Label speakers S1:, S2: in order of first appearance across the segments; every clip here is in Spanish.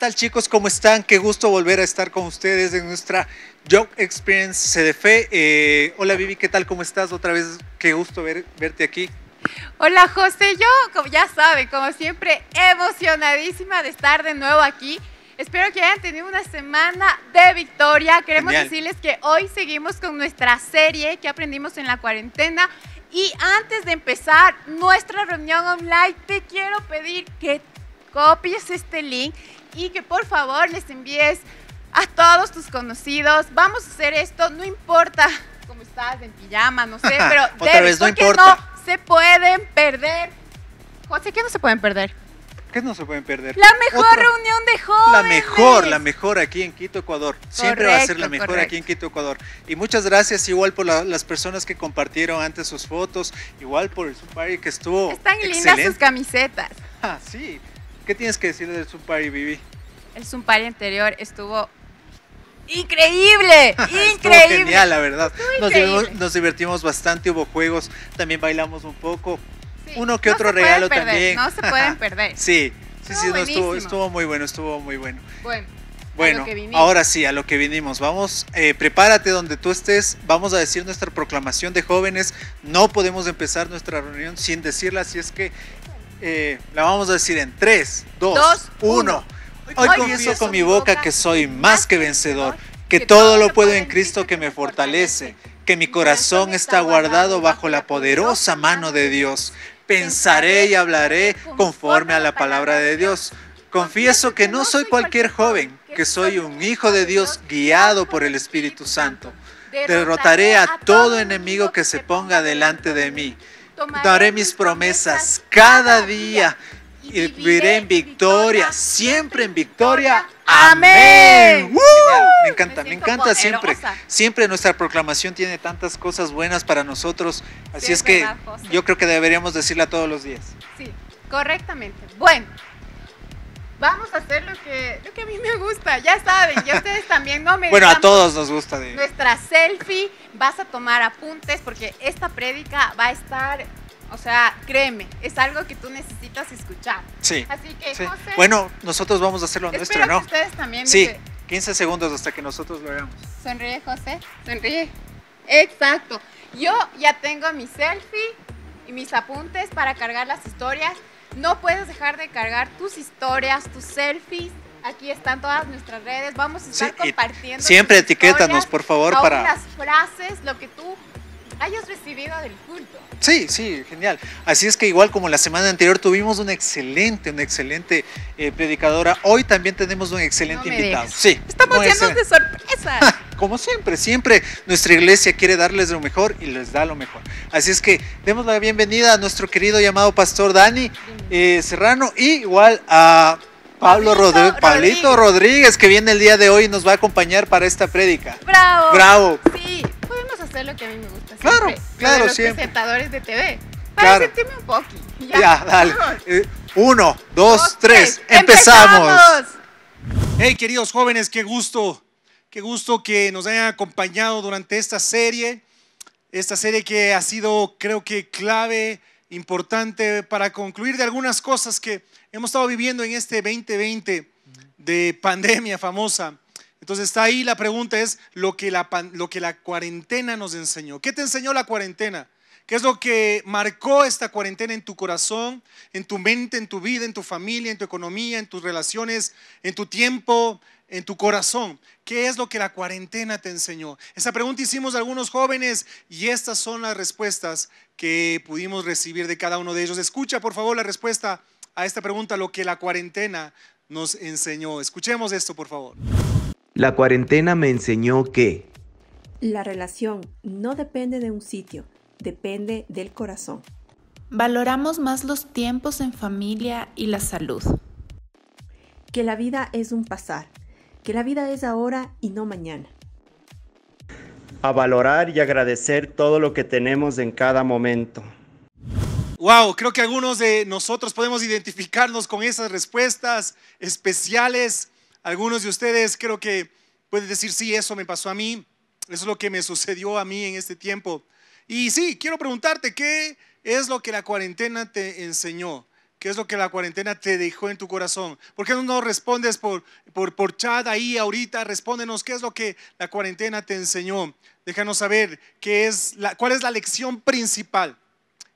S1: tal chicos? ¿Cómo están? Qué gusto volver a estar con ustedes en nuestra Job Experience CDF. Eh, hola Vivi, ¿qué tal? ¿Cómo estás? Otra vez, qué gusto ver, verte aquí.
S2: Hola José, yo como ya saben, como siempre, emocionadísima de estar de nuevo aquí. Espero que hayan tenido una semana de victoria. Queremos decirles que hoy seguimos con nuestra serie que aprendimos en la cuarentena. Y antes de empezar nuestra reunión online, te quiero pedir que copies este link y que por favor les envíes a todos tus conocidos. Vamos a hacer esto, no importa cómo estás, en pijama, no sé, pero debes, no porque no se pueden perder. José, ¿qué no se pueden perder?
S1: ¿Qué no se pueden perder? La
S2: mejor reunión de jóvenes.
S1: La mejor, la mejor aquí en Quito, Ecuador. Siempre va a ser la mejor aquí en Quito, Ecuador. Y muchas gracias igual por las personas que compartieron antes sus fotos, igual por el party que estuvo. Están lindas sus
S2: camisetas. Ah, sí,
S1: ¿Qué tienes que decir del Zoom Party, Vivi?
S2: El Zoom Party anterior estuvo increíble, increíble. genial, la
S1: verdad. Nos, divertimos bastante, hubo juegos, también bailamos un poco. Uno que otro regalo también. No se pueden
S2: perder. sí,
S1: sí, sí, estuvo, muy bueno, estuvo muy bueno.
S2: Bueno. ahora
S1: sí, a lo que vinimos. Vamos, eh, prepárate donde tú estés. Vamos a decir nuestra proclamación de jóvenes. No podemos empezar nuestra reunión sin decirla, si es que eh, la vamos a decir en 3, 2, 1. Hoy, confieso con mi boca, que soy más que vencedor, que todo lo puedo en Cristo que me fortalece, que mi corazón está guardado bajo la poderosa mano de Dios. Pensaré y hablaré conforme a la palabra de Dios. Confieso que no soy cualquier joven, que soy un hijo de Dios guiado por el Espíritu Santo. Derrotaré a todo enemigo que se ponga delante de mí. Daré mis promesas cada día y viviré en victoria, siempre en victoria. Amén. Me encanta, me, encanta siempre. Siempre nuestra proclamación tiene tantas cosas buenas para nosotros. Así es, que yo creo que deberíamos decirla todos los días.
S2: Sí, correctamente. Bueno vamos a hacer lo que, lo que a mí me gusta, ya saben, ya ustedes también no me Bueno, a todos nos gusta. De... Nuestra selfie, vas a tomar apuntes porque esta prédica va a estar, o sea, créeme, es algo que tú necesitas escuchar. Sí. Así que, sí. José, bueno,
S1: nosotros vamos a hacerlo lo nuestro, ¿no? Que
S2: ustedes también. Sí,
S1: 15 segundos hasta que nosotros lo hagamos.
S2: Sonríe, José, sonríe. Exacto. Yo ya tengo mi selfie y mis apuntes para cargar las historias. No puedes dejar de cargar tus historias, tus selfies. Aquí están todas nuestras redes. Vamos a estar compartiendo. Siempre etiquétanos, por favor, para. Las frases, lo que tú hayas recibido del culto.
S1: Sí, sí, genial. Así es que igual como la semana anterior tuvimos una excelente, una excelente eh, predicadora, hoy también tenemos un excelente invitado. Sí. Estamos llenos de sorpresas. como siempre, siempre nuestra iglesia quiere darles lo mejor y les da lo mejor. Así es que demos la bienvenida a nuestro querido llamado pastor Dani eh, Serrano y igual a Pablo Rodríguez, Pablito Rodríguez, que viene el día de hoy y nos va a acompañar para esta prédica.
S2: Bravo. Bravo. Sí es lo que a mí me gusta. Siempre. Claro, claro, los de TV.
S1: Para sentirme
S2: un poquito. Ya, dale.
S1: Eh, uno, dos, tres. ¡Empezamos! ¡Empezamos! Hey, queridos jóvenes, qué
S3: gusto. Qué gusto que nos hayan acompañado durante esta serie. Esta serie que ha sido, creo que, clave, importante para concluir de algunas cosas que hemos estado viviendo en este 2020 de pandemia famosa. Entonces está ahí la pregunta es lo que la, cuarentena nos enseñó. ¿Qué te enseñó la cuarentena? ¿Qué es lo que marcó esta cuarentena en tu corazón, en tu mente, en tu vida, en tu familia, en tu economía, en tus relaciones, en tu tiempo, en tu corazón? ¿Qué es lo que la cuarentena te enseñó? Esa pregunta hicimos a algunos jóvenes y estas son las respuestas que pudimos recibir de cada uno de ellos. Escucha, por favor, la respuesta a esta pregunta, lo que la cuarentena nos enseñó. Escuchemos esto, por favor.
S1: La cuarentena me enseñó que
S2: la relación no depende de un sitio, depende del corazón. Valoramos más los tiempos en familia y la salud. Que la vida es un pasar, que la vida es ahora y no mañana.
S3: A valorar y agradecer todo
S1: lo que tenemos en cada momento.
S3: Wow, creo que algunos de nosotros podemos identificarnos con esas respuestas especiales algunos de ustedes creo que pueden decir, sí, eso me pasó a mí, eso es lo que me sucedió a mí en este tiempo. Y sí, quiero preguntarte, ¿qué es lo que la cuarentena te enseñó? ¿Qué es lo que la cuarentena te dejó en tu corazón? ¿Por qué no respondes por, por, por, chat ahí ahorita? Respóndenos qué es lo que la cuarentena te enseñó. Déjanos saber qué es la, cuál es la lección principal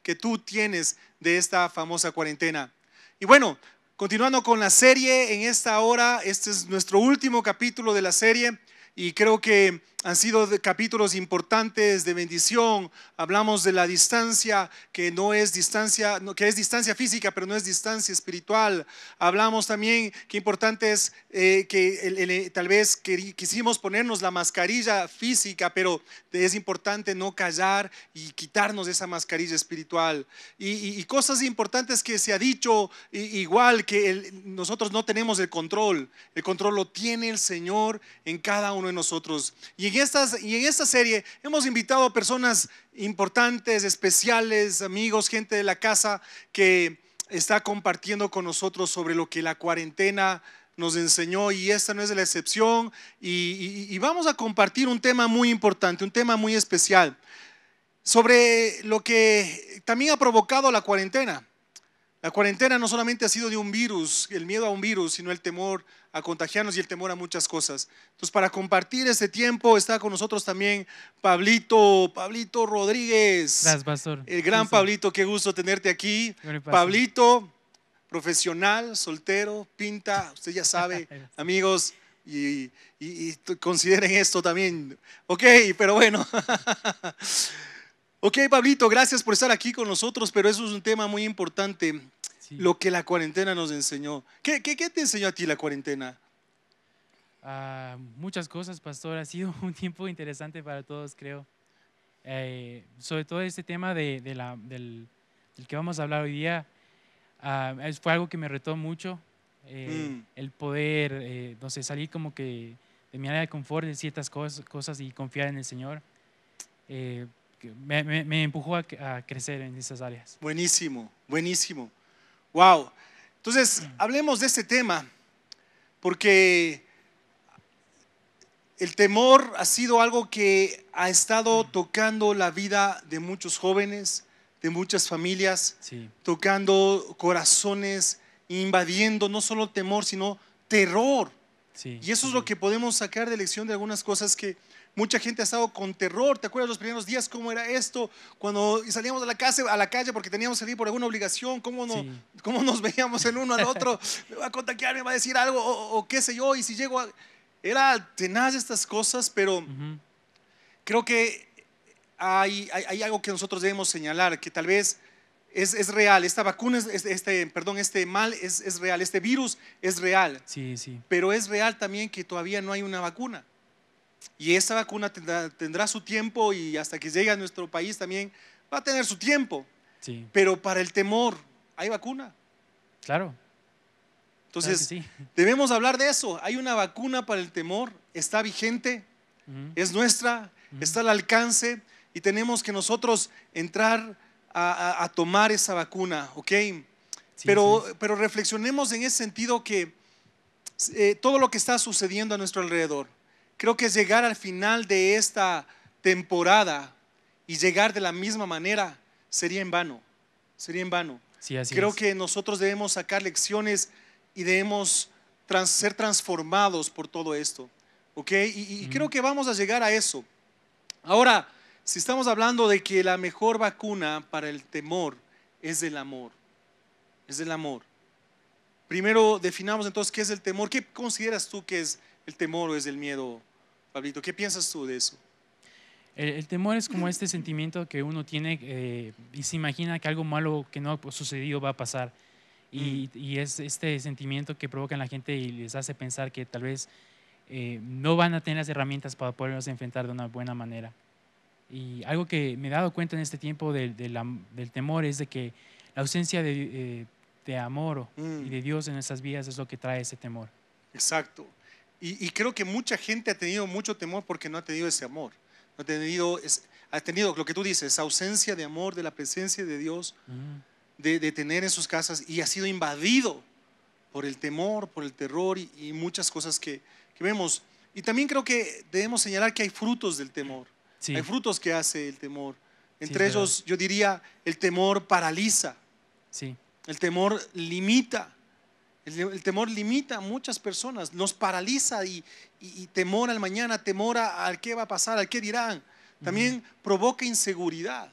S3: que tú tienes de esta famosa cuarentena. Y bueno, Continuando con la serie, en esta hora, este es nuestro último capítulo de la serie y creo que han sido capítulos importantes de bendición. Hablamos de la distancia que no es distancia, que es distancia física, pero no es distancia espiritual. Hablamos también que importante es eh, que eh, tal vez quisimos ponernos la mascarilla física, pero es importante no callar y quitarnos esa mascarilla espiritual. Y, cosas importantes que se ha dicho igual que nosotros no tenemos el control. El control lo tiene el Señor en cada uno de nosotros. Y y en esta serie hemos invitado a personas importantes, especiales, amigos, gente de la casa que está compartiendo con nosotros sobre lo que la cuarentena nos enseñó y esta no es la excepción. y vamos a compartir un tema muy importante, un tema muy especial sobre lo que también ha provocado la cuarentena. La cuarentena no solamente ha sido de un virus, el miedo a un virus, sino el temor a contagiarnos y el temor a muchas cosas. Entonces, para compartir este tiempo está con nosotros también Pablito, Pablito Rodríguez. Gracias,
S4: pastor. El gran
S3: Pablito, qué gusto tenerte aquí. Pablito, profesional, soltero, pinta, usted ya sabe, amigos. Y, y consideren esto también. Ok, pero bueno. Ok, Pablito, gracias por estar aquí con nosotros, pero eso es un tema muy importante, lo que la cuarentena nos enseñó. ¿Qué, qué, te enseñó a ti la cuarentena? Ah,
S4: muchas cosas, pastor. Ha sido un tiempo interesante para todos, creo. Eh, sobre todo este tema de, la, del, que vamos a hablar hoy día, ah, fue algo que me retó mucho. Eh, mm. El poder, eh, no sé, salir como que de mi área de confort de ciertas cosas, cosas y confiar en el Señor me, empujó a, crecer en esas
S3: áreas. Buenísimo, buenísimo. Wow. Entonces, hablemos de este tema, porque el temor ha sido algo que ha estado mm. tocando la vida de muchos jóvenes, de muchas familias, tocando corazones, invadiendo no solo temor, sino terror. y eso es lo que podemos sacar de lección de algunas cosas que Mucha gente ha estado con terror. ¿Te acuerdas los primeros días cómo era esto? Cuando salíamos de la, casa, a la calle porque teníamos que salir por alguna obligación, ¿cómo, no, cómo nos veíamos el uno al otro? ¿Me va a contagiar? ¿Me va a decir algo? O, qué sé yo. Y si llego a... Era tenaz estas cosas, pero creo que hay, hay, algo que nosotros debemos señalar, que tal vez es, es real. Esta vacuna, este, perdón, este mal es, real, este virus es real. Sí, sí. Pero es real también que todavía no hay una vacuna. Y esa vacuna tendrá, su tiempo y hasta que llegue a nuestro país también va a tener su tiempo. Pero para el temor, ¿hay vacuna? Claro. Entonces, debemos hablar de eso. Hay una vacuna para el temor, está vigente, es nuestra, está al alcance y tenemos que nosotros entrar a, tomar esa vacuna, pero, reflexionemos en ese sentido que eh, todo lo que está sucediendo a nuestro alrededor, creo que llegar al final de esta temporada y llegar de la misma manera sería en vano, sería en vano. creo que nosotros debemos sacar lecciones y debemos ser transformados por todo esto, ¿ok? Y, creo que vamos a llegar a eso. Ahora, si estamos hablando de que la mejor vacuna para el temor es el amor, es el amor. Primero definamos entonces qué es el temor. ¿Qué consideras tú que es el temor es el miedo? Pablito, ¿qué piensas tú de eso?
S4: El, temor es como este sentimiento que uno tiene eh, y se imagina que algo malo que no ha sucedido va a pasar. Mm. Y, es este sentimiento que provoca en la gente y les hace pensar que tal vez eh, no van a tener las herramientas para poderlos enfrentar de una buena manera. Y algo que me he dado cuenta en este tiempo del, temor es de que la ausencia de, eh, amor mm. y de Dios en nuestras vidas es lo que trae ese temor.
S3: Exacto. Y, creo que mucha gente ha tenido mucho temor porque no ha tenido ese amor. No ha tenido, ha tenido lo que tú dices, esa ausencia de amor, de la presencia de Dios,
S1: mm.
S3: de, tener en sus casas y ha sido invadido por el temor, por el terror y, muchas cosas que, vemos. Y también creo que debemos señalar que hay frutos del temor. Hay frutos que hace el temor. Entre ellos, yo diría, el temor paraliza. El temor limita. El, temor limita a muchas personas, nos paraliza y, y, temor al mañana, temor al qué va a pasar, al qué dirán. También provoca inseguridad.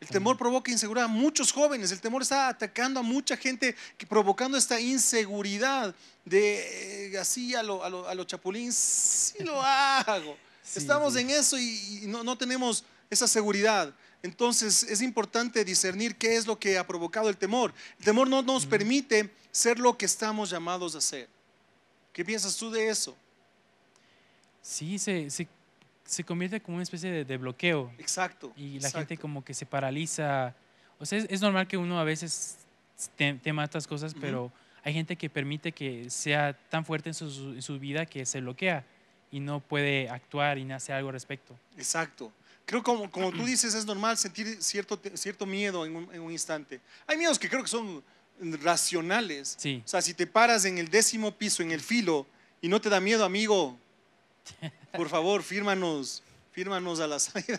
S3: El temor provoca inseguridad a muchos jóvenes. El temor está atacando a mucha gente, provocando esta inseguridad de eh, así a los lo, chapulín, hago. Estamos en eso y, no tenemos esa seguridad. Entonces es importante discernir qué es lo que ha provocado el temor. El temor no nos mm. permite ser lo que estamos llamados a ser. ¿Qué piensas tú de eso?
S4: Sí, se, se, se convierte como una especie de, bloqueo.
S3: Exacto. Y la gente
S4: como que se paraliza. O sea, es, normal que uno a veces tema estas cosas, pero hay gente que permite que sea tan fuerte en su, vida que se bloquea y no puede actuar y no hacer algo al respecto.
S3: Exacto. Creo como, como tú dices, es normal sentir cierto, cierto miedo en un, en un instante. Hay miedos que creo que son racionales. O sea, si te paras en el décimo piso, en el filo, y no te da miedo, amigo, por favor, fírmanos, fírmanos a la salida.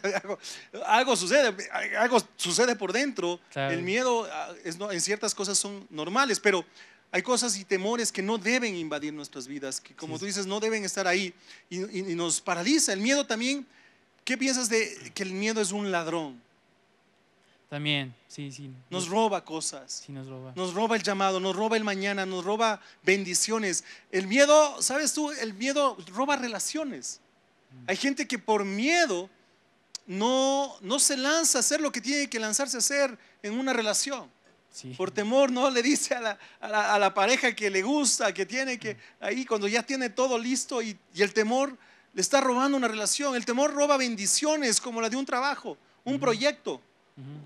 S3: algo, sucede, algo sucede por dentro. El miedo ah, en ciertas cosas son normales, pero hay cosas y temores que no deben invadir nuestras vidas, que como tú dices, no deben estar ahí y nos paraliza. El miedo también ¿Qué piensas de que el miedo es un ladrón?
S4: También, sí, sí. Nos
S3: roba cosas. Sí, nos roba. Nos roba el llamado, nos roba el mañana, nos roba bendiciones. El miedo, ¿sabes tú? El miedo roba relaciones. Mm. Hay gente que por miedo no, no se lanza a hacer lo que tiene que lanzarse a hacer en una relación. Sí. Por temor no le dice a la, a, la, pareja que le gusta, que tiene que, mm. ahí cuando ya tiene todo listo y, y el temor le está robando una relación. El temor roba bendiciones como la de un trabajo, un proyecto.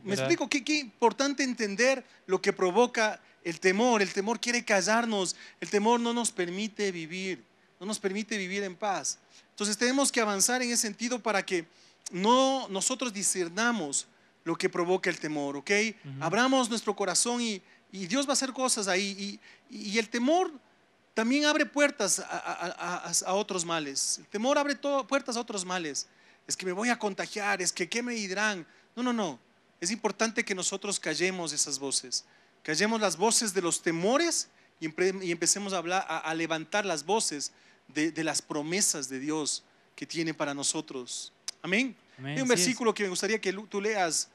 S3: ¿Me explico? ¿Qué, importante entender lo que provoca el temor. El temor quiere callarnos. El temor no nos permite vivir. No nos permite vivir en paz. Entonces tenemos que avanzar en ese sentido para que no nosotros discernamos lo que provoca el temor, ¿ok? Abramos nuestro corazón y, y, Dios va a hacer cosas ahí. Y, y el temor también abre puertas a, otros males. El temor abre puertas a otros males. Es que me voy a contagiar, es que qué me dirán. No, no, no. Es importante que nosotros callemos esas voces. Callemos las voces de los temores y, empecemos a, hablar, a, levantar las voces de, las promesas de Dios que tiene para nosotros. Amén.
S1: Hay un versículo
S3: que me gustaría que tú leas,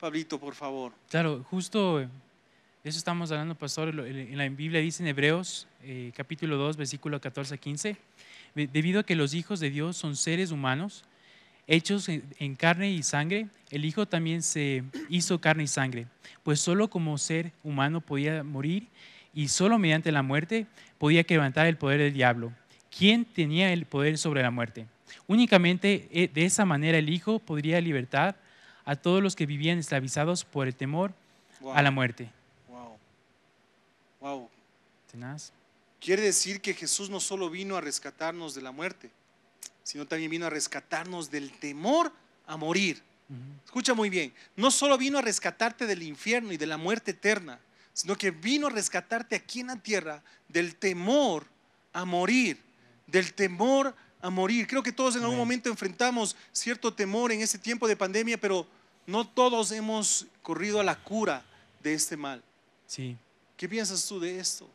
S3: Pablito, por favor.
S4: Claro, justo eh, de eso estamos hablando, pastor. En la Biblia dice en Hebreos eh, capítulo 2, versículo 14 a 15, debido a que los hijos de Dios son seres humanos, hechos en carne y sangre, el Hijo también se hizo carne y sangre, pues solo como ser humano podía morir y solo mediante la muerte podía quebrantar el poder del diablo. ¿Quién tenía el poder sobre la muerte? Únicamente eh, de esa manera el Hijo podría libertar a todos los que vivían esclavizados por el temor a la muerte.
S3: Wow. Quiere decir que Jesús no solo vino a rescatarnos de la muerte, sino también vino a rescatarnos del temor a morir. Escucha muy bien, no solo vino a rescatarte del infierno y de la muerte eterna, sino que vino a rescatarte aquí en la tierra del temor a morir, del temor a morir. Creo que todos en algún momento enfrentamos cierto temor en este tiempo de pandemia, pero no todos hemos corrido a la cura de este mal. Sí. ¿Qué piensas tú de esto?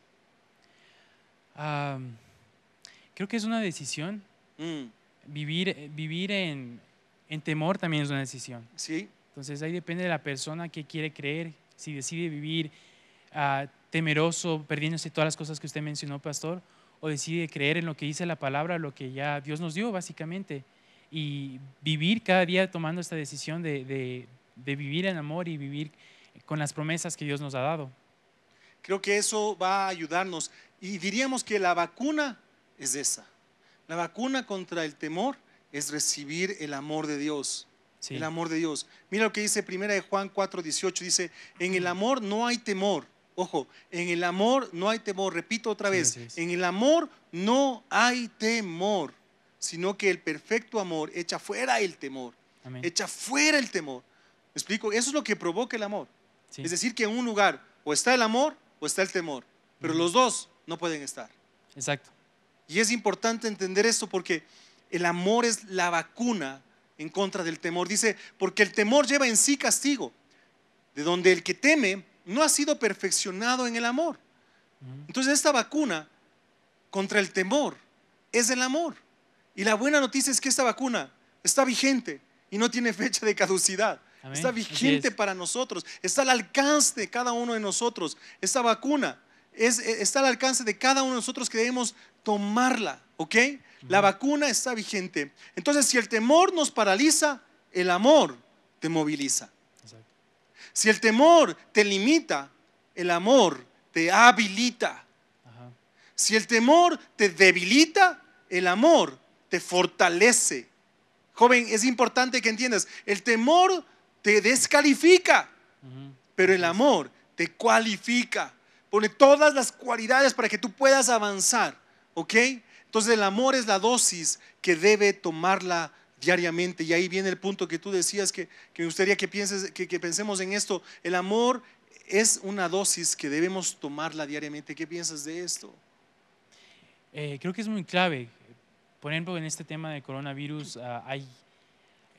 S4: creo que es una decisión. Mm. Vivir, eh, vivir en, temor también es una decisión. Sí. Entonces ahí depende de la persona que quiere creer. Si decide vivir ah, temeroso, perdiéndose todas las cosas que usted mencionó, pastor, o decide creer en lo que dice la palabra, lo que ya Dios nos dio, básicamente. Y vivir cada día tomando esta decisión de, de vivir en amor y vivir con las promesas que Dios nos ha dado.
S3: Creo que eso va a ayudarnos. Y diríamos que la vacuna es esa. La vacuna contra el temor es recibir el amor de Dios. El amor de Dios. Mira lo que dice primera de Juan 4, 18. Dice, en el amor no hay temor. Ojo, en el amor no hay temor. Repito otra vez, en el amor no hay temor, sino que el perfecto amor echa fuera el temor. Echa fuera el temor. ¿Me explico? Eso es lo que provoca el amor. Es decir, que en un lugar o está el amor o está el temor. Pero los dos no pueden estar. Exacto. Y es importante entender esto porque el amor es la vacuna en contra del temor. Dice, porque el temor lleva en sí castigo, de donde el que teme no ha sido perfeccionado en el amor. Entonces esta vacuna contra el temor es el amor. Y la buena noticia es que esta vacuna está vigente y no tiene fecha de caducidad está vigente para nosotros, está al alcance de cada uno de nosotros. Esta vacuna e, está al alcance de cada uno de nosotros que debemos tomarla, ¿ok? La vacuna está vigente. Entonces, si el temor nos paraliza, el amor te moviliza. Si el temor te limita, el amor te habilita. Si el temor te debilita, el amor te fortalece. Joven, es importante que entiendas, el temor te descalifica, pero el amor te cualifica, pone todas las cualidades para que tú puedas avanzar, ¿ok? Entonces el amor es la dosis que debe tomarla diariamente y ahí viene el punto que tú decías que, me gustaría que, pienses, que, pensemos en esto, el amor es una dosis que debemos tomarla diariamente, ¿qué piensas de esto?
S4: Eh, creo que es muy clave. Por ejemplo, en este tema de coronavirus ah, hay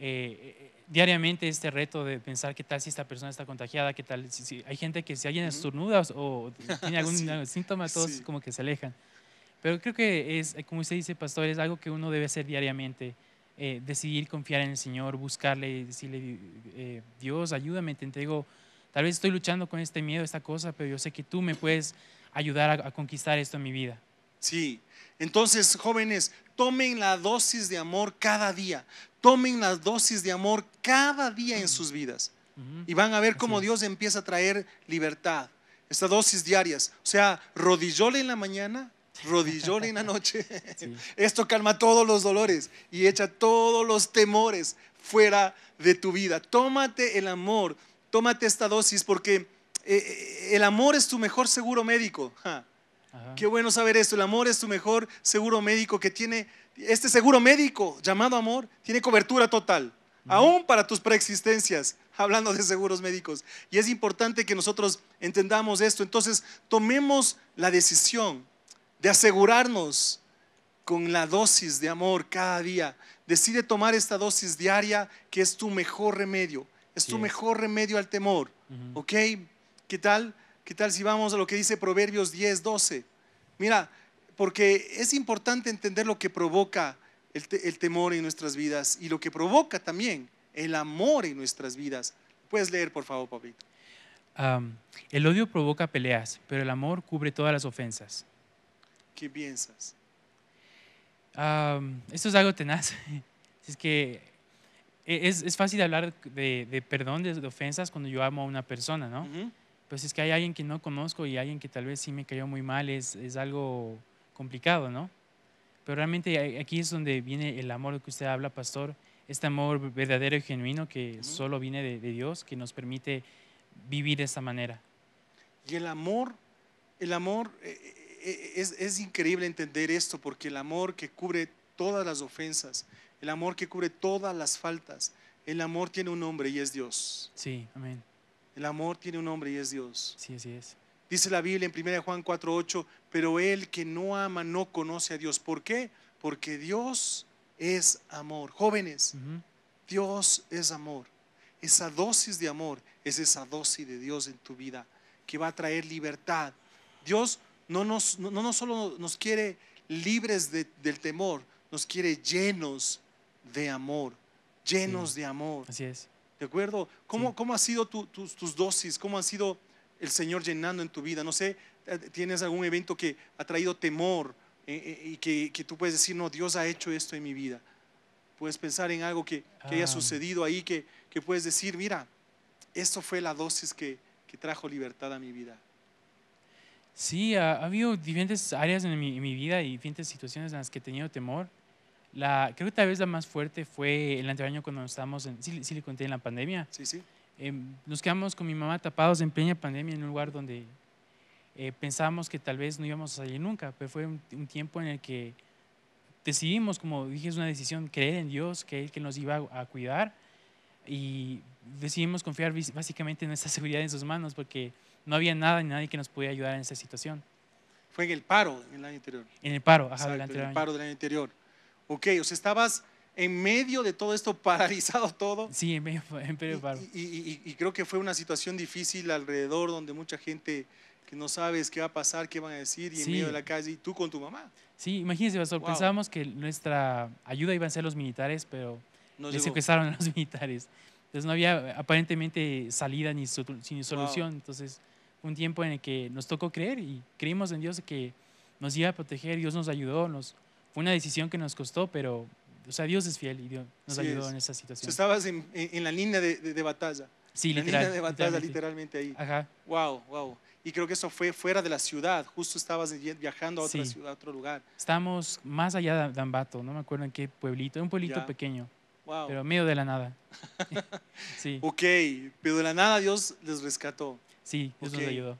S4: eh, eh, diariamente este reto de pensar qué tal si esta persona está contagiada, qué tal si, hay gente que si alguien estornuda o, tiene algún síntoma, todos como que se alejan. Pero creo que es, eh, como usted dice, pastor, es algo que uno debe hacer diariamente. decidir confiar en el Señor, buscarle, y decirle, Dios, ayúdame, te entrego. Tal vez estoy luchando con este miedo, esta cosa, pero yo sé que tú me puedes
S3: ayudar a conquistar esto en mi vida. Sí. Entonces, jóvenes, tomen la dosis de amor cada día. Tomen la dosis de amor cada día en sus vidas. Y van a ver cómo Dios empieza a traer libertad. Estas dosis diarias. O sea, rodillole en la mañana, Rodillole en la noche. Esto calma todos los dolores y echa todos los temores fuera de tu vida. Tómate el amor, tómate esta dosis porque eh, eh, el amor es tu mejor seguro médico. Qué bueno saber esto. El amor es tu mejor seguro médico que tiene, este seguro médico llamado amor, tiene cobertura total, aún para tus preexistencias, hablando de seguros médicos. Y es importante que nosotros entendamos esto. Entonces, tomemos la decisión de asegurarnos con la dosis de amor cada día. Decide tomar esta dosis diaria que es tu mejor remedio. Es tu mejor remedio al temor. ¿Ok? ¿Qué tal? ¿Qué tal si vamos a lo que dice Proverbios 10, 12? Mira, porque es importante entender lo que provoca el, temor en nuestras vidas y lo que provoca también el amor en nuestras vidas. Puedes leer, por favor, papito
S4: el odio provoca peleas, pero el amor cubre todas las ofensas. ¿Qué piensas? esto es algo tenaz. Es que e, es, es fácil hablar de, de perdón de, ofensas cuando yo amo a una persona, ¿no? pues es que hay alguien que no conozco y alguien que tal vez sí me cayó muy mal, es, algo complicado, ¿no? Pero realmente aquí es donde viene el amor que usted habla, pastor, este amor verdadero y genuino que solo viene de, Dios, que nos permite vivir de esta manera.
S3: Y el amor, el amor eh, eh, eh, es, es increíble entender esto, porque el amor que cubre todas las ofensas, el amor que cubre todas las faltas, el amor tiene un nombre y es Dios.
S4: Sí, amén.
S3: El amor tiene un nombre y es Dios. Sí, así es. Dice la Biblia en 1 Juan 4:8, pero el que no ama no conoce a Dios. ¿Por qué? Porque Dios es amor. Jóvenes, Dios es amor. Esa dosis de amor es esa dosis de Dios en tu vida que va a traer libertad. Dios no, no, solo nos quiere libres del temor, nos quiere llenos de amor, llenos de amor. Así es. ¿De acuerdo? ¿Cómo, ha sido tus, dosis? ¿Cómo ha sido el Señor llenando en tu vida? No sé, eh, ¿tienes algún evento que ha traído temor eh, eh, y que, tú puedes decir, no, Dios ha hecho esto en mi vida? Puedes pensar en algo que, haya ah. sucedido ahí, que, puedes decir, mira, esto fue la dosis que, trajo libertad a mi vida.
S4: Sí, ha, habido diferentes áreas en mi, en mi vida y diferentes situaciones en las que he tenido temor. La, creo que tal vez la más fuerte fue el anterior cuando estábamos en, sí, sí, le conté en la pandemia. Sí, sí. Em, nos quedamos con mi mamá tapados en plena pandemia en un lugar donde eh, pensábamos que tal vez no íbamos a salir nunca, pero fue un, tiempo en el que decidimos, como dije, es una decisión, creer en Dios, que Él que nos iba a, cuidar y decidimos confiar básicamente en nuestra seguridad en sus manos porque no había nada ni nadie que nos pudiera ayudar en esa situación.
S3: Fue en el paro en el año anterior. En el paro, ajá, del En el paro del año anterior. Ok, o sea, estabas en medio de todo esto, paralizado todo. Sí, en medio, en paro. Y, creo que fue una situación difícil alrededor donde mucha gente que no sabes qué va a pasar, qué van a decir, y en medio de la calle, y tú con tu mamá.
S4: Sí, imagínese, pensábamos que nuestra ayuda iban a ser los militares, pero nos les secuestraron a los militares. Entonces no había aparentemente salida ni, solución. Entonces, un tiempo en el que nos tocó creer y creímos en Dios que nos iba a proteger, Dios nos ayudó, nos una decisión que nos costó, pero o sea, Dios es fiel y Dios nos ayudó en esa situación.
S3: estabas en, en, la línea de, de, batalla. Sí, literal, la línea de batalla, literalmente. ahí. Ajá. Wow, wow. Y creo que eso fue fuera de la ciudad, justo estabas viajando a, otra ciudad, a otro lugar.
S4: Estamos más allá de Ambato, no me acuerdo en qué pueblito, un pueblito pequeño. Wow. Pero medio de la nada.
S3: sí. Ok, pero de la nada Dios les rescató. Sí, Dios nos ayudó.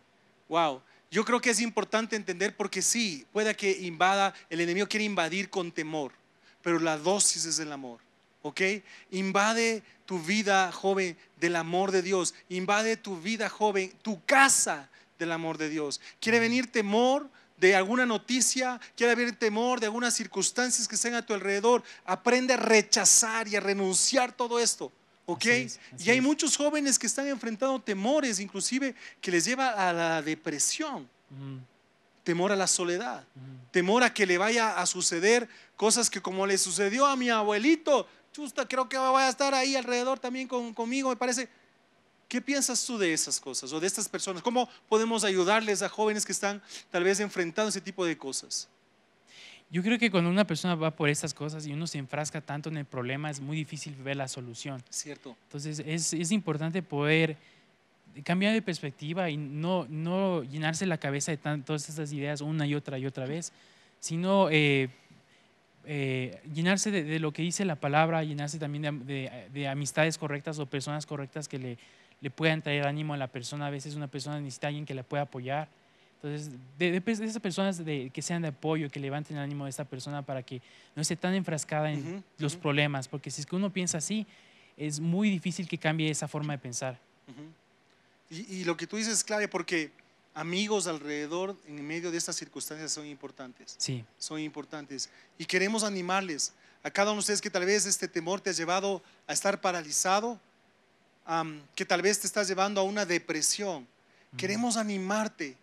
S3: Wow. Yo creo que es importante entender porque sí, pueda que invada, el enemigo quiere invadir con temor, pero la dosis es el amor. ¿Ok? Invade tu vida, joven, del amor de Dios. Invade tu vida, joven, tu casa del amor de Dios. Quiere venir temor de alguna noticia, quiere venir temor de algunas circunstancias que estén a tu alrededor. Aprende a rechazar y a renunciar todo esto y hay muchos jóvenes que están enfrentando temores, inclusive que les lleva a la depresión, temor a la soledad, temor a que le vaya a suceder cosas que como le sucedió a mi abuelito, chusta, creo que va a estar ahí alrededor también conmigo, me parece. ¿Qué piensas tú de esas cosas o de estas personas? ¿Cómo podemos ayudarles a jóvenes que están tal vez enfrentando ese tipo de cosas?
S4: Yo creo que cuando una persona va por estas cosas y uno se enfrasca tanto en el problema, es muy difícil ver la solución. Cierto. Entonces es, es importante poder cambiar de perspectiva y no, no llenarse la cabeza de todas estas ideas una y otra y otra vez, sino eh, eh, llenarse de, lo que dice la palabra, llenarse también de, de, amistades correctas o personas correctas que le, le puedan traer ánimo a la persona. A veces una persona necesita alguien que la pueda apoyar entonces, pues, de, esas personas que sean de apoyo, que levanten el ánimo de esta persona para que no esté tan enfrascada en los problemas, porque si es que uno piensa así, es muy difícil que cambie esa forma de pensar.
S3: y, lo que tú dices es clave porque amigos alrededor en medio de estas circunstancias son importantes. Sí. Son importantes. Y queremos animarles a cada uno de ustedes que tal vez este temor te ha llevado a estar paralizado, que tal vez te estás llevando a una depresión. Queremos animarte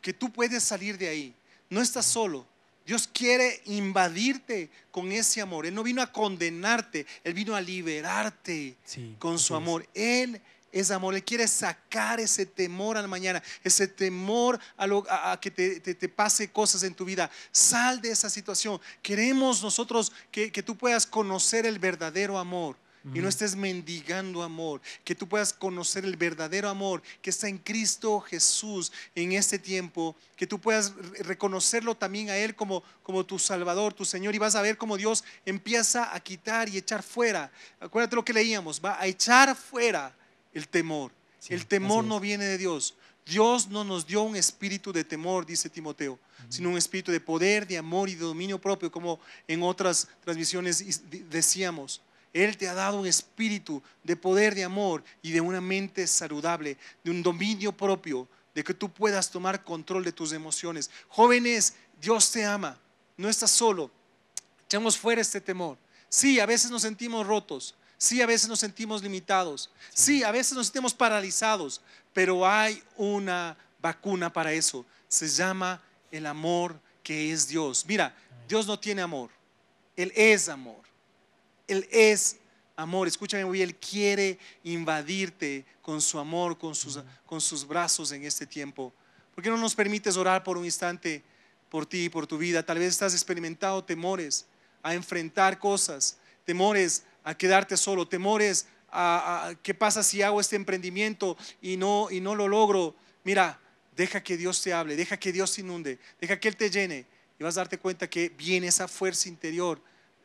S3: que tú puedes salir de ahí. No estás solo. Dios quiere invadirte con ese amor. Él no vino a condenarte, Él vino a liberarte con su amor. Él es amor, Él quiere sacar ese temor al mañana, ese temor a, que te, pase cosas en tu vida. Sal de esa situación. Queremos nosotros que tú puedas conocer el verdadero amor y no estés mendigando amor, que tú puedas conocer el verdadero amor que está en Cristo Jesús en este tiempo, que tú puedas reconocerlo también a Él como, tu Salvador, tu Señor, y vas a ver cómo Dios empieza a quitar y echar fuera. Acuérdate lo que leíamos, va a echar fuera el temor. el temor no viene de Dios, Dios no nos dio un espíritu de temor, dice Timoteo, sino un espíritu de poder, de amor y de dominio propio, como en otras transmisiones decíamos. Él te ha dado un espíritu de poder, de amor y de una mente saludable, de un dominio propio, de que tú puedas tomar control de tus emociones. Jóvenes, Dios te ama, no estás solo. Echemos fuera este temor. Sí, a veces nos sentimos rotos, sí, a veces nos sentimos limitados, sí, a veces nos sentimos paralizados, pero hay una vacuna para eso. Se llama el amor que es Dios. Mira, Dios no tiene amor, Él es amor. Él es amor. Escúchame hoy, Él quiere invadirte con su amor, con sus, brazos en este tiempo. ¿Por qué no nos permites orar por un instante por ti y por tu vida? Tal vez estás experimentado temores a enfrentar cosas, temores a quedarte solo, temores a, qué pasa si hago este emprendimiento y no, y no lo logro. Mira, deja que Dios te hable, deja que Dios inunde, deja que Él te llene y vas a darte cuenta que viene esa fuerza interior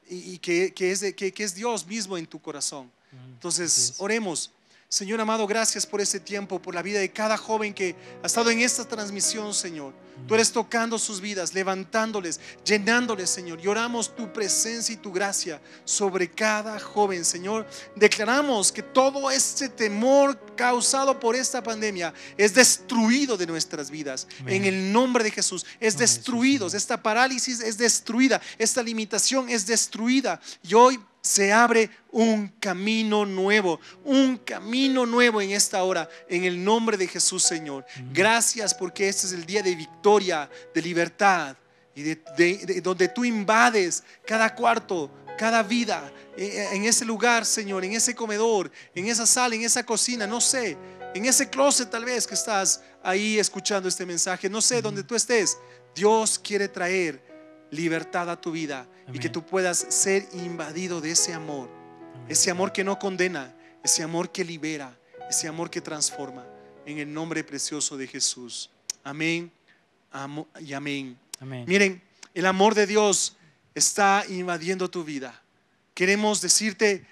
S3: y, que, es, que, que, es Dios mismo en tu corazón. Entonces, oremos. Señor amado, gracias por este tiempo, por la vida de cada joven que ha estado en esta transmisión, Señor. Tú eres tocando sus vidas, levantándoles, llenándoles, Señor. Lloramos tu presencia y tu gracia sobre cada joven, Señor. Declaramos que todo este temor causado por esta pandemia es destruido de nuestras vidas. En el nombre de Jesús, es destruido. Esta parálisis es destruida. Esta limitación es destruida. Y hoy se abre un camino nuevo, un camino nuevo en esta hora, en el nombre de Jesús Señor. Gracias porque este es el día de victoria, de libertad, y de, donde tú invades cada cuarto, cada vida, e, e, en ese lugar Señor, en ese comedor, en esa sala, en esa cocina, no sé, en ese closet tal vez que estás ahí escuchando este mensaje, no sé, dónde tú estés, Dios quiere traer libertad a tu vida y que tú puedas ser invadido de ese amor, ese amor que no condena, ese amor que libera, ese amor que transforma, en el nombre precioso de Jesús. Amén y amén. amén. Miren, el amor de Dios está invadiendo tu vida. Queremos decirte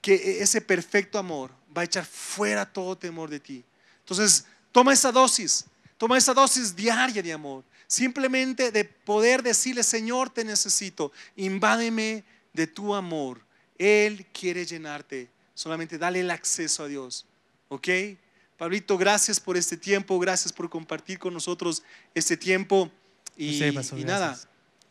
S3: que e, ese perfecto amor va a echar fuera todo temor de ti. Entonces, toma esa dosis, toma esa dosis diaria de amor. Simplemente de poder decirle, Señor, te necesito, invádeme de tu amor. Él quiere llenarte. Solamente dale el acceso a Dios. ¿Ok? Pablito, gracias por este tiempo, gracias por compartir con nosotros este tiempo. Y, y nada,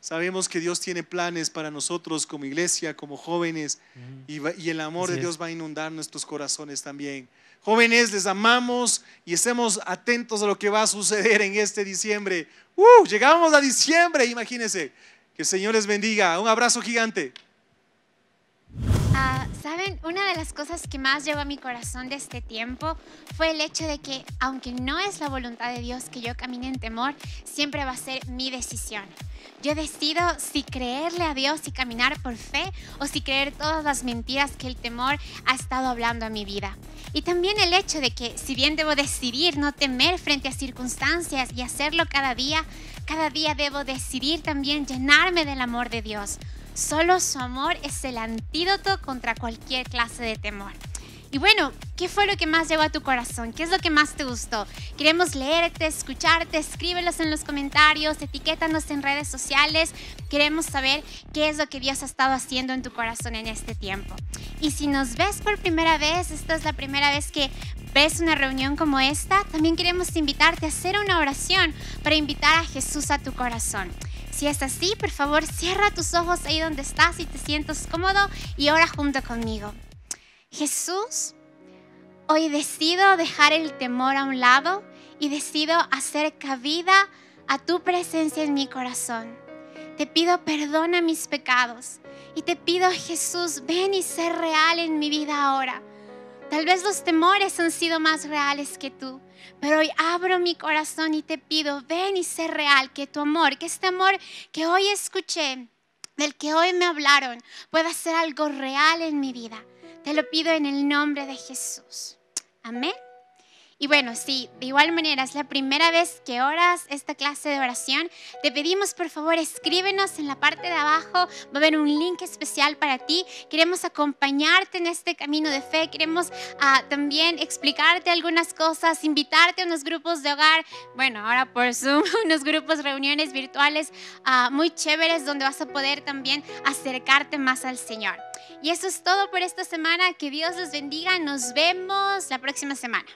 S3: Sabemos que Dios tiene planes para nosotros como iglesia, como jóvenes, y, el amor de Dios va a inundar nuestros corazones también. Jóvenes, les amamos y estemos atentos a lo que va a suceder en este diciembre. ¡Uh! Llegamos a diciembre, imagínense. Que el Señor les bendiga. Un abrazo gigante.
S5: Ah, Saben, una de las cosas que más llevó a mi corazón de este tiempo fue el hecho de que, aunque no es la voluntad de Dios que yo camine en temor, siempre va a ser mi decisión. Yo decido si creerle a Dios y caminar por fe o si creer todas las mentiras que el temor ha estado hablando a mi vida. Y también el hecho de que si bien debo decidir no temer frente a circunstancias y hacerlo cada día, cada día debo decidir también llenarme del amor de Dios. Solo su amor es el antídoto contra cualquier clase de temor. Y bueno, ¿qué fue lo que más llegó a tu corazón? ¿Qué es lo que más te gustó? Queremos leerte, escucharte, escríbelos en los comentarios, etiquétanos en redes sociales. Queremos saber qué es lo que Dios ha estado haciendo en tu corazón en este tiempo. Y si nos ves por primera vez, esta es la primera vez que ves una reunión como esta, también queremos invitarte a hacer una oración para invitar a Jesús a tu corazón. Si es así, por favor, cierra tus ojos ahí donde estás y te sientas cómodo y ora junto conmigo. Jesús, hoy decido dejar el temor a un lado y decido hacer cabida a tu presencia en mi corazón. Te pido perdón a mis pecados y te pido Jesús, ven y sé real en mi vida ahora. Tal vez los temores han sido más reales que tú, pero hoy abro mi corazón y te pido, ven y sé real, que tu amor, que este amor que hoy escuché, del que hoy me hablaron, pueda ser algo real en mi vida. Te lo pido en el nombre de Jesús. Amén. Y bueno, si de igual manera es la primera vez que oras esta clase de oración, te pedimos por favor escríbenos en la parte de abajo, va a haber un link especial para ti. Queremos acompañarte en este camino de fe, queremos ah, también explicarte algunas cosas, invitarte a unos grupos de hogar, bueno, ahora por Zoom, unos grupos, reuniones virtuales ah, muy chéveres donde vas a poder también acercarte más al Señor. Y eso es todo por esta semana. Que Dios los bendiga. Nos vemos la próxima semana.